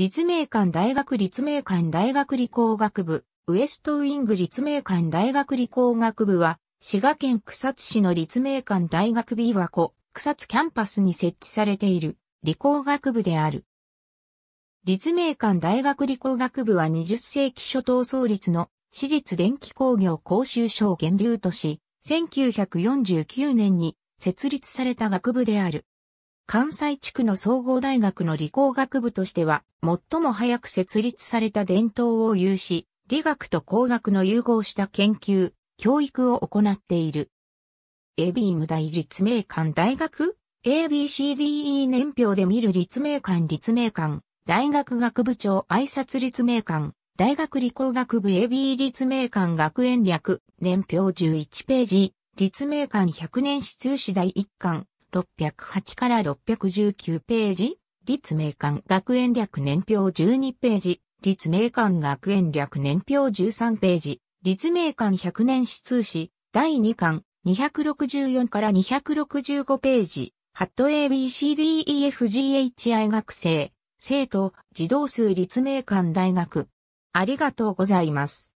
立命館大学立命館大学理工学部、ウエストウィング立命館大学理工学部は、滋賀県草津市の立命館大学ビーワ草津キャンパスに設置されている理工学部である。立命館大学理工学部は20世紀初頭創立の私立電気工業講習所を源流とし、1949年に設立された学部である。関西地区の総合大学の理工学部としては、最も早く設立された伝統を有し、理学と工学の融合した研究、教育を行っている。エビーム大立命館大学 ?ABCDE 年表で見る立命館立命館、大学学部長挨拶立命館、大学理工学部 AB 立命館学園略、年表11ページ、立命館100年史通史第1巻、608から619ページ、立命館学園略年表12ページ、立命館学園略年表13ページ、立命館100年史通史、第2巻、264から265ページ、ハット ABCDEFGHI 学生、生徒、児童数立命館大学。ありがとうございます。